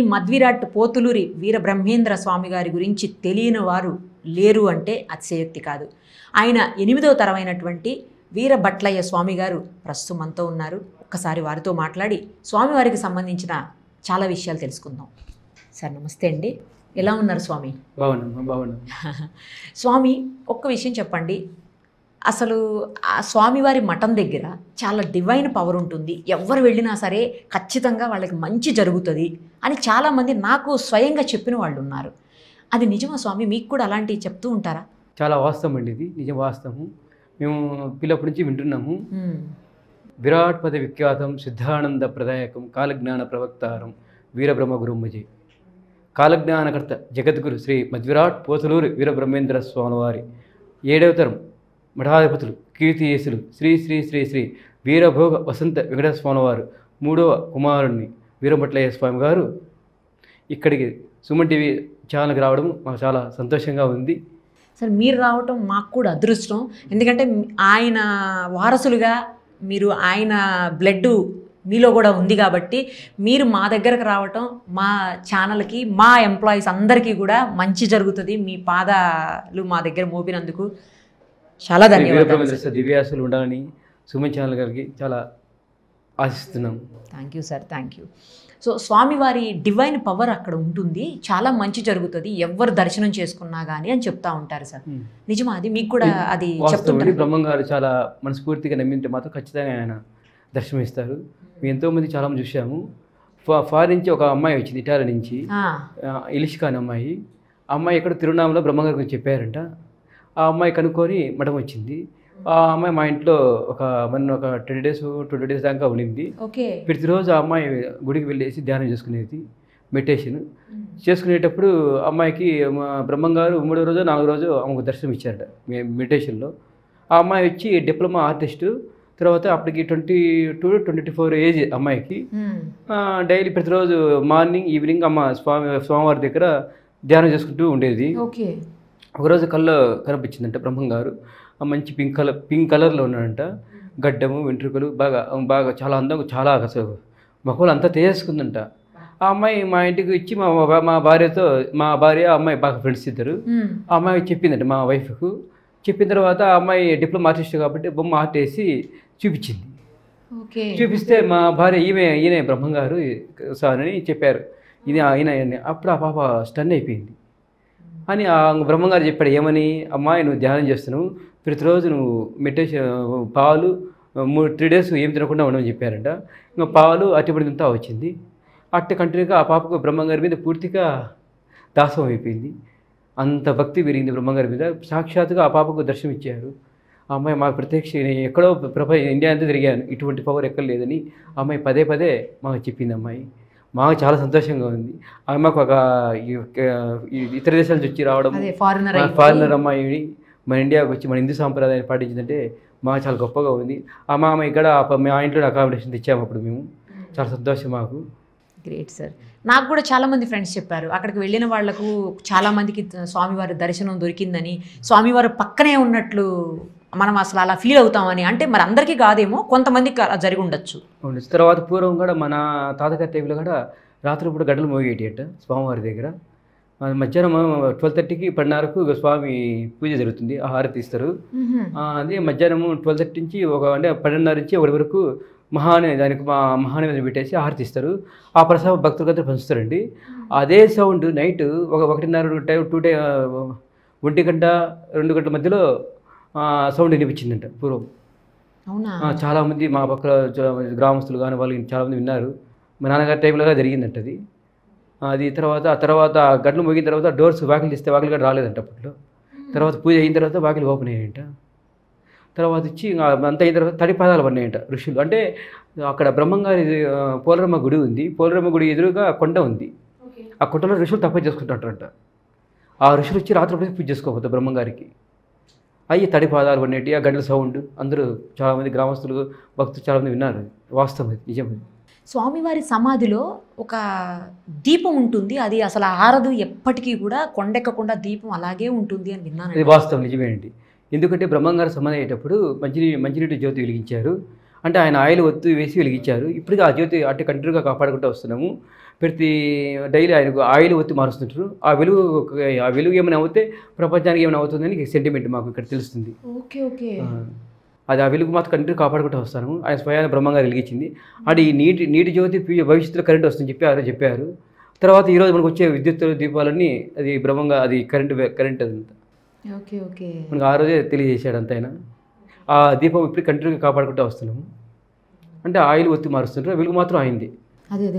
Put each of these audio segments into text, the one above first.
శ్రీ మధ్విరాట్ పోతులూరి వీరబ్రహ్మేంద్ర స్వామి గారి గురించి తెలియని వారు లేరు అంటే అతిశయోక్తి కాదు ఆయన ఎనిమిదవ తరమైనటువంటి వీరభట్లయ్య స్వామి గారు ప్రస్తుతం మనతో ఉన్నారు ఒక్కసారి వారితో మాట్లాడి స్వామివారికి సంబంధించిన చాలా విషయాలు తెలుసుకుందాం సార్ నమస్తే అండి ఎలా ఉన్నారు స్వామి బాగున్నాను బాగున్నాను స్వామి ఒక్క విషయం చెప్పండి అసలు ఆ స్వామివారి మఠం దగ్గర చాలా డివైన్ పవర్ ఉంటుంది ఎవరు వెళ్ళినా సరే ఖచ్చితంగా వాళ్ళకి మంచి జరుగుతుంది అని చాలామంది నాకు స్వయంగా చెప్పిన వాళ్ళు ఉన్నారు అది నిజమా స్వామి మీకు కూడా అలాంటివి చెప్తూ ఉంటారా చాలా వాస్తవం అండి ఇది నిజ వాస్తవం మేము పిల్లప్పటి నుంచి వింటున్నాము విరాట్ పద విఖ్యాతం సిద్ధానంద ప్రదాయకం కాలజ్ఞాన ప్రవక్తారం వీరబ్రహ్మ గురుమ్మజీ కాలజ్ఞానకర్త జగద్గురు శ్రీ మధ్విరాట్ పోతలూరు వీరబ్రహ్మేంద్ర స్వామివారి ఏడవ తరం మఠాధిపతులు కీర్తియేసులు శ్రీ శ్రీ శ్రీ శ్రీ వీరభోగ వసంత వెంకటేశ్వర వారు మూడవ కుమారుణ్ణి వీరభట్లయ్య స్వామి గారు ఇక్కడికి సుమన్ టీవీ ఛానల్కి రావడం మాకు చాలా సంతోషంగా ఉంది సార్ మీరు రావటం మాకు కూడా అదృష్టం ఎందుకంటే ఆయన వారసులుగా మీరు ఆయన బ్లడ్ మీలో కూడా ఉంది కాబట్టి మీరు మా దగ్గరకు రావటం మా ఛానల్కి మా ఎంప్లాయీస్ అందరికీ కూడా మంచి జరుగుతుంది మీ పాదాలు మా దగ్గర మోపినందుకు చాలా ధన్యవాదాలు దివ్యాసులు ఉండాలని సుమన్ ఛానల్ గారికి చాలా ఆశిస్తున్నాం thank you sir thank you so స్వామివారి డివైన్ పవర్ అక్కడ ఉంటుంది చాలా మంచి జరుగుతుంది ఎవరు దర్శనం చేసుకున్నా కానీ అని చెప్తా ఉంటారు సార్ hmm. నిజమా అది మీకు కూడా hmm. అది చెప్తుంది బ్రహ్మం గారు చాలా మనస్ఫూర్తిగా నమ్మింటే మాత్రం ఖచ్చితంగా ఆయన దర్శనమిస్తారు hmm. మేము ఎంతోమంది చాలా మంది చూసాము ఫారిన్ నుంచి ఒక అమ్మాయి వచ్చింది ఇటాల నుంచి ఇలిష్ అనే అమ్మాయి అమ్మాయి ఇక్కడ తిరునామలో బ్రహ్మగారి గురించి చెప్పారంట ఆ అమ్మాయి కనుక్కొని మఠం వచ్చింది ఆ అమ్మాయి మా ఇంట్లో ఒక మన ఒక ట్వంటీ డేస్ ట్వంటీ డేస్ దాకా ఉండింది ప్రతిరోజు ఆ అమ్మాయి గుడికి వెళ్ళేసి ధ్యానం చేసుకునేది మెడిటేషన్ చేసుకునేటప్పుడు అమ్మాయికి బ్రహ్మంగారు మూడో రోజు నాలుగో రోజు ఆమెకు దర్శనం ఇచ్చారట మెడిటేషన్లో ఆ అమ్మాయి వచ్చి డిప్లొమా ఆర్టిస్టు తర్వాత అప్పటికి twenty two twenty four age అమ్మాయికి డైలీ ప్రతిరోజు మార్నింగ్ ఈవినింగ్ అమ్మ స్వామి స్వామివారి దగ్గర ధ్యానం చేసుకుంటూ ఉండేది ఒకరోజు కళ్ళ కనిపించిందంట బ్రహ్మం గారు మంచి పింక్ కలర్ పింక్ కలర్లో ఉన్నాడంట గడ్డము వెంట్రుకలు బాగా బాగా చాలా అందంగా చాలా అసలు మగవాళ్ళు అంతా తెజేసుకుందంట ఆ అమ్మాయి మా ఇంటికి ఇచ్చి మా మా భార్యతో మా భార్య అమ్మాయి బాగా ఫ్రెండ్స్ ఇద్దరు ఆ అమ్మాయి చెప్పిందండి మా వైఫ్కు చెప్పిన తర్వాత ఆ అమ్మాయి డిప్లొమా ఆర్టిస్ట్ కాబట్టి బొమ్మ ఆర్ట్ వేసి చూపించింది చూపిస్తే మా భార్య ఈమె ఈయన బ్రహ్మంగారు సార్ అని చెప్పారు ఇది ఆయన అప్పుడు ఆ పాప స్టన్ అయిపోయింది అని ఆ బ్రహ్మగారు చెప్పాడు ఏమని అమ్మాయి నువ్వు ధ్యానం చేస్తున్నావు ప్రతిరోజు నువ్వు మెడిటేషన్ పాలు మూడు త్రీ డేస్ ఏం తినకుండా ఉండమని చెప్పారంట ఇంకా పాలు అట్టుబడి వచ్చింది అట్ట కంటిన్యూగా ఆ పాపకు బ్రహ్మంగారి మీద పూర్తిగా దాసం అయిపోయింది అంత భక్తి పెరిగింది బ్రహ్మగారి మీద సాక్షాత్తుగా ఆ పాపకు దర్శనం ఇచ్చారు ఆ అమ్మాయి మాకు ప్రత్యక్ష నేను ఎక్కడో ప్రపంచ ఇండియా అంతా తిరిగాను ఇటువంటి పవర్ ఎక్కడ లేదని అమ్మాయి పదే పదే మాకు చెప్పింది అమ్మాయి మాకు చాలా సంతోషంగా ఉంది ఆమె మాకు ఒక ఇతర దేశాల నుంచి వచ్చి రావడం ఫారినర్ అమ్మాయి మన ఇండియాకి వచ్చి మన హిందూ సాంప్రదాయాన్ని పాటించిందంటే మాకు చాలా గొప్పగా ఉంది ఆ మామ ఇక్కడ మా ఇంట్లో అకామిడేషన్ తెచ్చాము అప్పుడు మేము చాలా సంతోషం మాకు గ్రేట్ సార్ నాకు కూడా చాలామంది ఫ్రెండ్స్ చెప్పారు అక్కడికి వెళ్ళిన వాళ్లకు చాలామందికి స్వామివారి దర్శనం దొరికిందని స్వామివారు పక్కనే ఉన్నట్లు మనం అసలు అలా ఫీల్ అవుతామని అంటే మరి అందరికీ కాదేమో కొంతమందికి అలా జరిగి ఉండొచ్చు తర్వాత పూర్వం కూడా మన తాతగారి టైంలో కూడా రాత్రిపూట గడ్డలు మోగేటట స్వామివారి దగ్గర మధ్యాహ్నం ట్వెల్వ్ థర్టీకి పన్నరకు స్వామి పూజ జరుగుతుంది హారతి ఇస్తారు అదే మధ్యాహ్నం ట్వెల్వ్ థర్టీ నుంచి ఒక అంటే పన్నెండున్నర నుంచి ఒకటి వరకు మహాని దానికి మా మహాని మీద పెట్టేసి హారతి ఇస్తారు ఆ ప్రసాద భక్తులకంతా పంచుతారండి అదే సౌండ్ నైట్ ఒక ఒకటిన్నర టైం టూ టై ఒంటి గంట రెండు గంటల మధ్యలో సౌండ్ వినిపించిందంట పూర్వం చాలా మంది మా పక్క గ్రామస్తులు కానీ వాళ్ళు చాలా మంది విన్నారు మా నాన్నగారి టైంలో జరిగిందంట అది అది తర్వాత ఆ తర్వాత గడ్లు మోగిన తర్వాత డోర్స్ వాకిలు తీస్తే వాకిలు కూడా రాలేదంట అప్పట్లో తర్వాత పూజ అయిన తర్వాత వాకిలు ఓపెన్ అయ్యాయంట తర్వాత వచ్చి అంత అయిన తర్వాత తడి పాదాలు పడినాయంట ఋషులు అంటే అక్కడ బ్రహ్మంగారి పోలరమ్మ గుడి ఉంది పోలరమ్మ గుడి ఎదురుగా కొండ ఉంది ఆ కొండలో ఋషులు తప్ప చేసుకుంటారంట ఆ ఋషులు వచ్చి రాత్రి పూజ చేసుకోకపోతే బ్రహ్మంగారికి తడి పాదాలు పడినట్టు ఆ గంటల సౌండ్ అందరూ చాలామంది గ్రామస్తులు భక్తులు చాలామంది విన్నారు వాస్తవం నిజం స్వామివారి సమాధిలో ఒక దీపం ఉంటుంది అది అసలు ఆరదు ఎప్పటికీ కూడా కొండెక్కకుండా దీపం అలాగే ఉంటుంది అని విన్నాను అది వాస్తవం నిజమేంటి ఎందుకంటే బ్రహ్మంగారు సమాధి అయ్యేటప్పుడు మంచి మంచినీటి జ్యోతి వెలిగించారు అంటే ఆయన ఆయిల్ ఒత్తి వేసి వెలిగించారు ఇప్పటికీ ఆ జ్యోతి అటు కంటిన్యూగా కాపాడుకుంటూ వస్తున్నాము ప్రతి డైలీ ఆయనకు ఆయిల్ ఒత్తి మారుస్తుంటారు ఆ వెలుగు ఆ వెలుగు ఏమైనా అవుతే ప్రపంచానికి ఏమైనా అవుతుందని సెంటిమెంట్ మాకు ఇక్కడ తెలుస్తుంది ఓకే ఓకే అది ఆ వెలుగు మాత్రం కంటిన్యూ కాపాడుకుంటూ వస్తాను ఆయన స్వయాన బ్రహ్మంగా వెలిగించింది అంటే ఈ నీటి నీటి జ్యోతి భవిష్యత్తులో కరెంట్ వస్తుంది చెప్పి ఆయన చెప్పారు తర్వాత ఈరోజు మనకు వచ్చే విద్యుత్ దీపాలన్నీ అది బ్రహ్మంగా అది కరెంట్ కరెంట్ అదంతా ఓకే ఓకే మనకు ఆ రోజే తెలియజేశాడు అంత ఆయన ఆ దీపం ఇప్పుడు కంటిన్యూగా కాపాడుకుంటూ వస్తున్నాము అంటే ఆయిల్ ఒత్తి మారుస్తుంటారు వెలుగు మాత్రం అయింది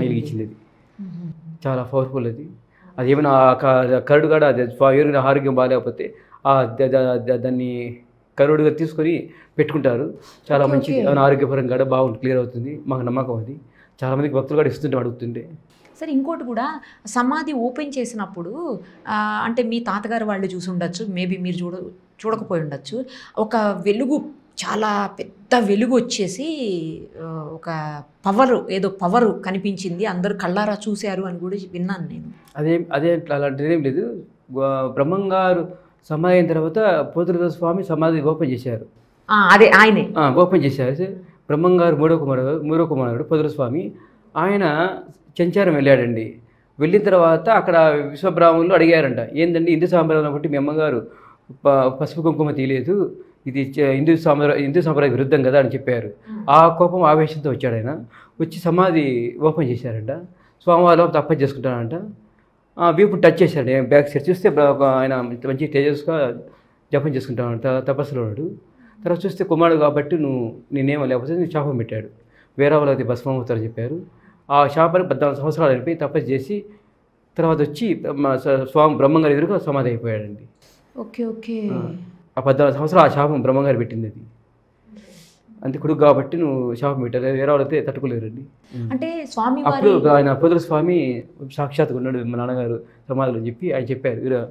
ఆయిల్ ఇచ్చింది అది చాలా పవర్ఫుల్ అది అది ఏమైనా కరుడు కూడా అది ఆరోగ్యం బాగాలేకపోతే దాన్ని కరుడుగా తీసుకొని పెట్టుకుంటారు చాలా మంచిది ఏమైనా ఆరోగ్యపరంగా కూడా బాగుంటుంది క్లియర్ అవుతుంది మాకు నమ్మకం అది చాలామందికి భక్తులు కూడా ఇస్తుంటే అడుగుతుండే సరే ఇంకోటి కూడా సమాధి ఓపెన్ చేసినప్పుడు అంటే మీ తాతగారు వాళ్ళు చూసి ఉండొచ్చు మేబీ మీరు చూడ చూడకపోయి ఉండొచ్చు ఒక వెలుగు చాలా పెద్ద వెలుగు వచ్చేసి ఒక పవరు ఏదో పవరు కనిపించింది అందరూ కళ్ళారా చూశారు అని కూడా విన్నాను నేను అదే అదే ఏం లేదు బ్రహ్మంగారు సమాధి అయిన తర్వాత పోతులతో స్వామి సమాధి ఓపెన్ చేశారు అదే ఆయనే ఓపెన్ చేశారు బ్రహ్మంగారు మూడో కుమారుడు మూడో కుమారుడు పోతుల స్వామి ఆయన చెంచారం వెళ్ళాడండి వెళ్ళిన తర్వాత అక్కడ విశ్వబ్రాహ్మణులు అడిగారంట ఏంటంటే హిందూ సాంప్రదాయం బట్టి మీ అమ్మగారు పసుపు కుంకుమ తీయలేదు ఇది హిందూ సాంప్రదాయ హిందూ సాంప్రదాయ విరుద్ధం కదా అని చెప్పారు ఆ కోపం ఆవేశంతో వచ్చాడు ఆయన వచ్చి సమాధి ఓపెన్ చేశారంట స్వామివారిలో తప్ప చేసుకుంటానంట వీపు టచ్ చేశాడు బ్యాక్ సైడ్ చూస్తే ఆయన మంచి తేజస్గా జపం చేసుకుంటానంట తపస్సులో ఉన్నాడు తర్వాత చూస్తే కుమారుడు కాబట్టి నువ్వు నేనేమో లేకపోతే నేను శాపం పెట్టాడు వేరే వాళ్ళది భస్మవుతారని చెప్పారు ఆ శాపానికి పద్నాలుగు సంవత్సరాలు అయిపోయి తపస్సు చేసి తర్వాత వచ్చి స్వామి బ్రహ్మంగారి ఎదురుగా సమాధి అయిపోయాడండి ఓకే ఓకే ఆ పద్నాలుగు సంవత్సరాలు ఆ శాపం బ్రహ్మగారు పెట్టింది అది అంతే కొడుకు కాబట్టి నువ్వు శాపం పెట్టాలి వేరే వాళ్ళైతే తట్టుకోలేరండి అంటే స్వామి అప్పుడు ఆయన అప్పుదల స్వామి సాక్షాత్గా ఉన్నాడు మా నాన్నగారు సమాధులు అని చెప్పి ఆయన చెప్పారు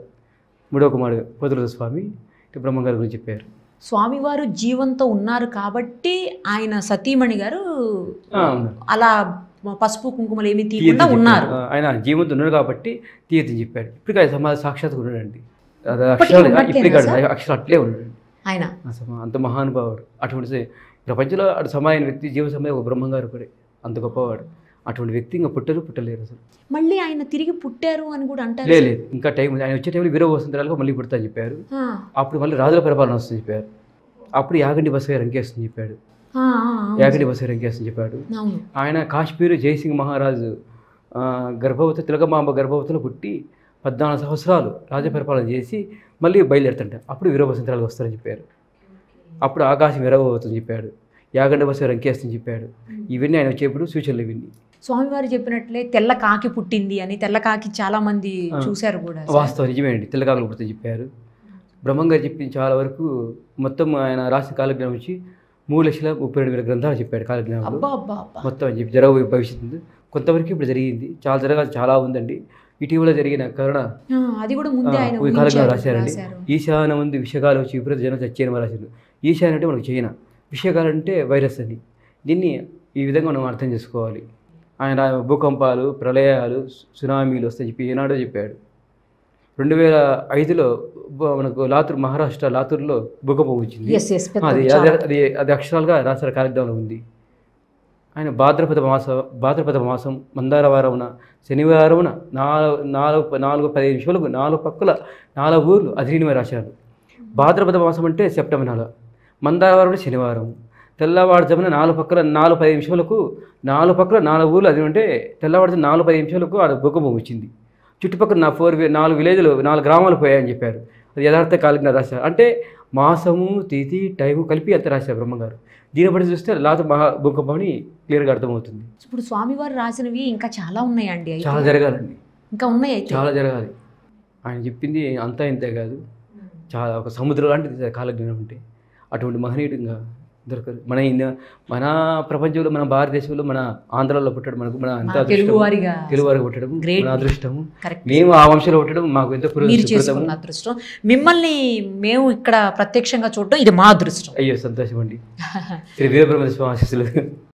మూడో కుమారు పొదుల స్వామి బ్రహ్మగారి గురించి చెప్పారు స్వామివారు జీవంతో ఉన్నారు కాబట్టి ఆయన సతీమణి గారు అలా పసుపు కుంకుమలు ఏమి తీయకుండా ఉన్నారు ఆయన జీవంతో ఉన్నాడు కాబట్టి తీయతని చెప్పాడు ఆయన సమాధి ఉన్నాడు ఉన్నాడండి అక్షరాలు అట్లే ఉన్నాడు ఆయన అంత మహానుభావుడు అటువంటి ప్రపంచంలో అటు సమాయన వ్యక్తి జీవ సమయ ఒక బ్రహ్మంగారు ఒకడే అంత గొప్పవాడు అటువంటి వ్యక్తి ఇంకా పుట్టరు పుట్టలేరు అసలు మళ్ళీ ఆయన తిరిగి పుట్టారు అని కూడా అంటారు లేదు ఇంకా టైం ఆయన వచ్చే టైంలో వీరవ వసంతరాలుగా మళ్ళీ పుడతా చెప్పారు అప్పుడు మళ్ళీ రాజుల పరిపాలన వస్తుంది చెప్పారు అప్పుడు యాగంటి గారు అంకేస్తుంది చెప్పాడు యాగంటి గారు అంకేస్తుంది చెప్పాడు ఆయన కాశ్మీర్ జయసింగ్ మహారాజు గర్భవతి తిలకమాంబ గర్భవతిలో పుట్టి పద్నాలుగు సంవత్సరాలు రాజపరిపాలన చేసి మళ్ళీ బయలుదేరుతుంట అప్పుడు వీరభసంతరాలు వస్తారని చెప్పారు అప్పుడు ఆకాశం విరవబోతుందని చెప్పాడు యాగండ బస్సు రంకేస్తుందని చెప్పాడు ఇవన్నీ ఆయన వచ్చేప్పుడు సూచనలు ఇవన్నీ స్వామివారు చెప్పినట్లే తెల్ల కాకి పుట్టింది అని తెల్ల కాకి చాలా మంది చూశారు కూడా వాస్తవం నిజమేనండి తెల్ల కాకులు పుట్టింది చెప్పారు బ్రహ్మంగారు చెప్పిన చాలా వరకు మొత్తం ఆయన రాసిన కాలజ్ఞానం వచ్చి మూడు లక్షల ముప్పై రెండు వేల గ్రంథాలు చెప్పాడు కాలజ్ఞానం మొత్తం అని చెప్పి జరగబోయే భవిష్యత్తు కొంతవరకు ఇప్పుడు జరిగింది చాలా జరగాలి చాలా ఉందండి ఇటీవల జరిగిన కరుణ రాశారండి ఈశాన ముందు విషకాలు వచ్చి విపరీత జనం చచ్చేయని రాశారు ఈశాన్ అంటే మనకు చైనా విషకాలు అంటే వైరస్ అని దీన్ని ఈ విధంగా మనం అర్థం చేసుకోవాలి ఆయన భూకంపాలు ప్రళయాలు సునామీలు వస్తాయి చెప్పి ఏనాడో చెప్పాడు రెండు వేల ఐదులో మనకు లాతూర్ మహారాష్ట్ర లాతూర్లో భూకంపం వచ్చింది అది అది అది అక్షరాలుగా రాశారు కార్యక్రమంలో ఉంది ఆయన భాద్రపద మాస భాద్రపద మాసం మందారవారమున శనివారమున నాలుగు నాలుగు నాలుగు పదిహేను నిమిషాలకు నాలుగు పక్కల నాలుగు ఊర్లు అధీనమే రాశారు భాద్రపద మాసం అంటే సెప్టెంబర్ నెల మందారవారం శనివారం తెల్లవారుజామున నాలుగు పక్కల నాలుగు పది నిమిషాలకు నాలుగు పక్కల నాలుగు ఊర్లు అది అంటే తెల్లవారుజామున నాలుగు పది నిమిషాలకు ఆడ భూకంపం వచ్చింది చుట్టుపక్కల నా ఫోర్ నాలుగు విలేజ్లు నాలుగు గ్రామాలు పోయాయని చెప్పారు అది యథార్థ కాలిక రాశారు అంటే మాసము తిథి టైము కలిపి అంత రాశారు బ్రహ్మగారు దీని బట్టి చూస్తే లాత మహా భూకంపం క్లియర్గా అర్థమవుతుంది ఇప్పుడు స్వామివారు రాసినవి ఇంకా చాలా ఉన్నాయండి చాలా జరగాలండి ఇంకా ఉన్నాయి చాలా జరగాలి ఆయన చెప్పింది అంతా ఇంతే కాదు చాలా ఒక సముద్రం లాంటిది కాలజ్ఞానం అంటే అటువంటి మహనీయుడిగా దొరకదు మన మన ప్రపంచంలో మన భారతదేశంలో మన ఆంధ్రాలో పుట్టడం మనకు మన అంత తెలుగు వారికి పుట్టడం అదృష్టము మేము ఆ వంశంలో పుట్టడం మాకు ఎంతో అదృష్టం మిమ్మల్ని మేము ఇక్కడ ప్రత్యక్షంగా చూడడం ఇది మా అదృష్టం అయ్యో సంతోషం అండి శ్రీ వీరబ్రహ్మ స్వామి ఆశీస్సులు